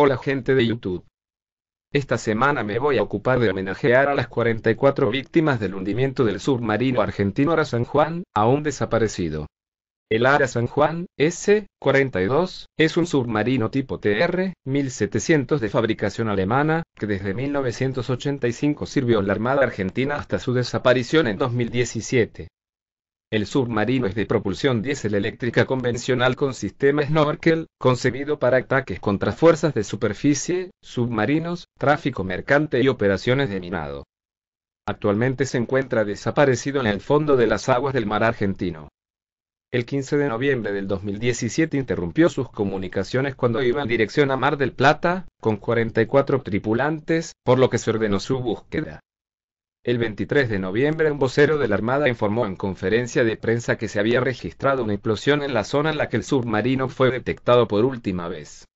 Hola gente de YouTube. Esta semana me voy a ocupar de homenajear a las 44 víctimas del hundimiento del submarino argentino Ara San Juan, aún desaparecido. El Ara San Juan, S-42, es un submarino tipo TR-1700 de fabricación alemana, que desde 1985 sirvió en la Armada Argentina hasta su desaparición en 2017. El submarino es de propulsión diésel eléctrica convencional con sistema snorkel, concebido para ataques contra fuerzas de superficie, submarinos, tráfico mercante y operaciones de minado. Actualmente se encuentra desaparecido en el fondo de las aguas del mar argentino. El 15 de noviembre del 2017 interrumpió sus comunicaciones cuando iba en dirección a Mar del Plata, con 44 tripulantes, por lo que se ordenó su búsqueda. El 23 de noviembre un vocero de la Armada informó en conferencia de prensa que se había registrado una implosión en la zona en la que el submarino fue detectado por última vez.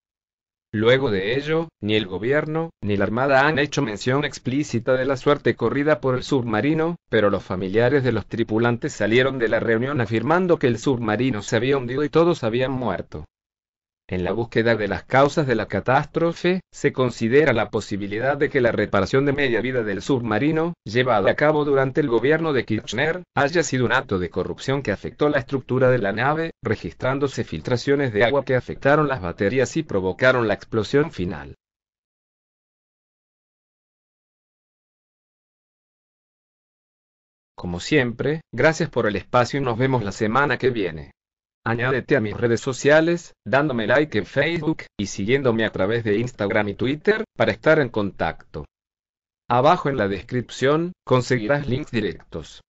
Luego de ello, ni el gobierno ni la Armada han hecho mención explícita de la suerte corrida por el submarino, pero los familiares de los tripulantes salieron de la reunión afirmando que el submarino se había hundido y todos habían muerto. En la búsqueda de las causas de la catástrofe, se considera la posibilidad de que la reparación de media vida del submarino, llevada a cabo durante el gobierno de Kirchner, haya sido un acto de corrupción que afectó la estructura de la nave, registrándose filtraciones de agua que afectaron las baterías y provocaron la explosión final. Como siempre, gracias por el espacio y nos vemos la semana que viene. Añádete a mis redes sociales, dándome like en Facebook y siguiéndome a través de Instagram y Twitter para estar en contacto. Abajo en la descripción conseguirás links directos.